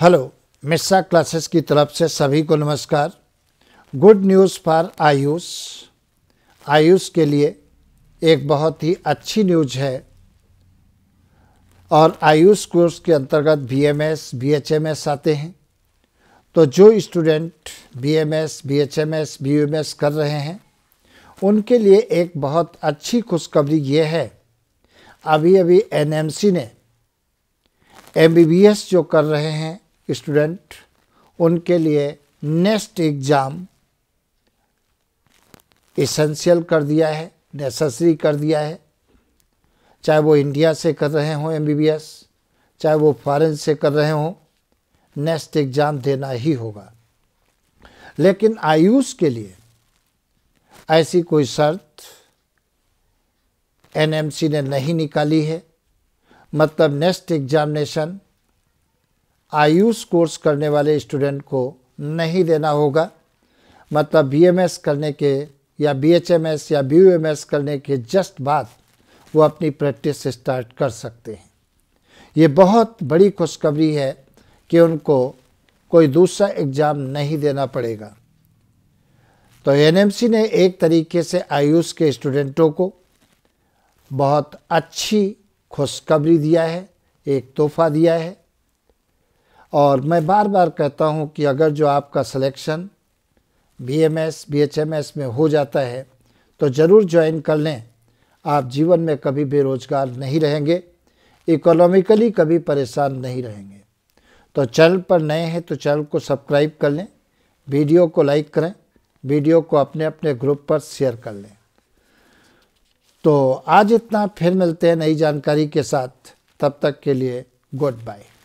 hello Mishra classes की तरफ से सभी को नमस्कार good news for Ayush Ayush के लिए एक बहुत ही अच्छी न्यूज है और आयुष कोर्स के अंतर्गत बीएमएस बीएचएमएस आते हैं तो जो स्टूडेंट बीएमएस बीएचएमएस बीयूएमएस कर रहे हैं उनके लिए एक बहुत अच्छी खुशखबरी ये है अभी अभी एनएमसी ने एमबीबीएस जो कर रहे हैं स्टूडेंट उनके लिए नेक्स्ट एग्ज़ाम इसेंशियल कर दिया है नेसेसरी कर दिया है चाहे वो इंडिया से कर रहे हों एमबीबीएस चाहे वो फॉरेन से कर रहे हों नेक्स्ट एग्ज़ाम देना ही होगा लेकिन आयुष के लिए ऐसी कोई शर्त एनएमसी ने नहीं निकाली है मतलब नेक्स्ट एग्जामिनेशन आयुष कोर्स करने वाले स्टूडेंट को नहीं देना होगा मतलब बीएमएस करने के या बीएचएमएस या बीयूएमएस करने के जस्ट बाद वो अपनी प्रैक्टिस स्टार्ट कर सकते हैं ये बहुत बड़ी खुशखबरी है कि उनको कोई दूसरा एग्ज़ाम नहीं देना पड़ेगा तो एनएमसी ने एक तरीके से आयुष के स्टूडेंटों को बहुत अच्छी खुशखबरी दिया है एक तोहफा दिया है और मैं बार बार कहता हूँ कि अगर जो आपका selection B M S B H M S में हो जाता है तो ज़रूर ज्वाइन कर लें आप जीवन में कभी बेरोजगार नहीं रहेंगे इकोनॉमिकली कभी परेशान नहीं रहेंगे तो चैनल पर नए हैं तो चैनल को सब्सक्राइब कर लें वीडियो को लाइक करें वीडियो को अपने अपने ग्रुप पर शेयर कर लें तो आज इतना फिर मिलते हैं नई जानकारी के साथ तब तक के लिए गुड बाय